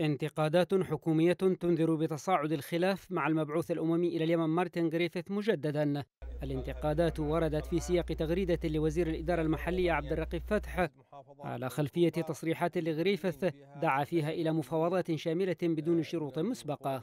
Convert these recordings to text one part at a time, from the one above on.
انتقادات حكومية تنذر بتصاعد الخلاف مع المبعوث الأممي إلى اليمن مارتن غريفيث مجددا الانتقادات وردت في سياق تغريدة لوزير الإدارة المحلية عبد الرقيب فتح على خلفية تصريحات لغريفيث دعا فيها إلى مفاوضات شاملة بدون شروط مسبقة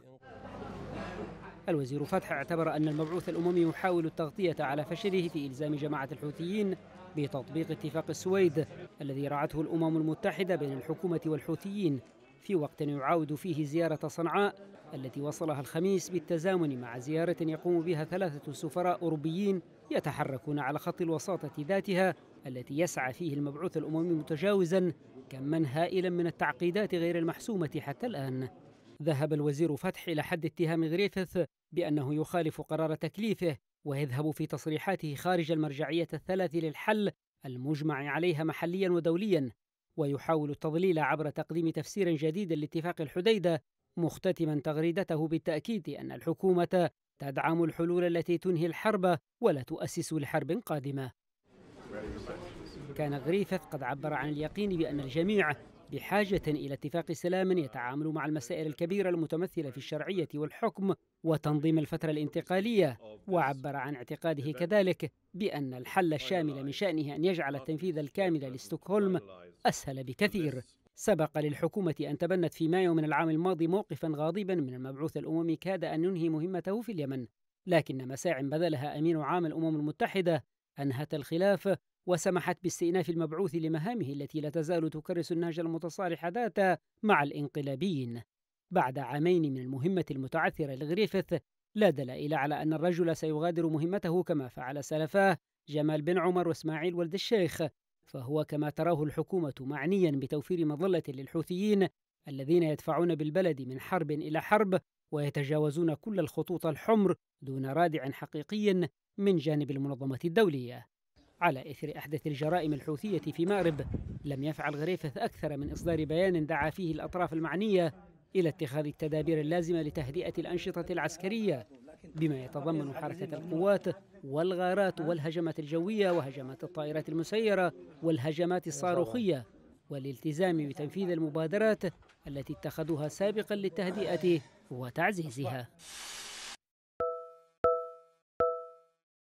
الوزير فتح اعتبر أن المبعوث الأممي يحاول التغطية على فشله في إلزام جماعة الحوثيين بتطبيق اتفاق السويد الذي رعته الأمم المتحدة بين الحكومة والحوثيين في وقت يعاود فيه زيارة صنعاء التي وصلها الخميس بالتزامن مع زيارة يقوم بها ثلاثة سفراء أوروبيين يتحركون على خط الوساطة ذاتها التي يسعى فيه المبعوث الأممي متجاوزا كما هائلا من التعقيدات غير المحسومة حتى الآن ذهب الوزير فتح إلى حد اتهام غريفث بأنه يخالف قرار تكليفه ويذهب في تصريحاته خارج المرجعية الثلاث للحل المجمع عليها محليا ودوليا ويحاول التضليل عبر تقديم تفسير جديد لاتفاق الحديده مختتما تغريدته بالتاكيد ان الحكومه تدعم الحلول التي تنهي الحرب ولا تؤسس لحرب قادمه كان غريفث قد عبر عن اليقين بان الجميع بحاجة إلى اتفاق سلام يتعامل مع المسائل الكبيرة المتمثلة في الشرعية والحكم وتنظيم الفترة الانتقالية وعبر عن اعتقاده كذلك بأن الحل الشامل من شأنه أن يجعل التنفيذ الكامل لستوكهولم أسهل بكثير سبق للحكومة أن تبنت في مايو من العام الماضي موقفا غاضبا من المبعوث الأممي كاد أن ينهي مهمته في اليمن لكن مساع بذلها أمين عام الأمم المتحدة أنهت الخلاف وسمحت باستئناف المبعوث لمهامه التي لا تزال تكرس النهج المتصالح ذاته مع الانقلابيين بعد عامين من المهمة المتعثرة لغريفث لا دلائل على أن الرجل سيغادر مهمته كما فعل سلفاه جمال بن عمر وإسماعيل ولد الشيخ فهو كما تراه الحكومة معنيا بتوفير مظلة للحوثيين الذين يدفعون بالبلد من حرب إلى حرب ويتجاوزون كل الخطوط الحمر دون رادع حقيقي من جانب المنظمة الدولية على إثر أحدث الجرائم الحوثية في مأرب لم يفعل غريفث أكثر من إصدار بيان دعا فيه الأطراف المعنية إلى اتخاذ التدابير اللازمة لتهدئة الأنشطة العسكرية بما يتضمن حركة القوات والغارات والهجمات الجوية وهجمات الطائرات المسيرة والهجمات الصاروخية والالتزام بتنفيذ المبادرات التي اتخذوها سابقا للتهدئة وتعزيزها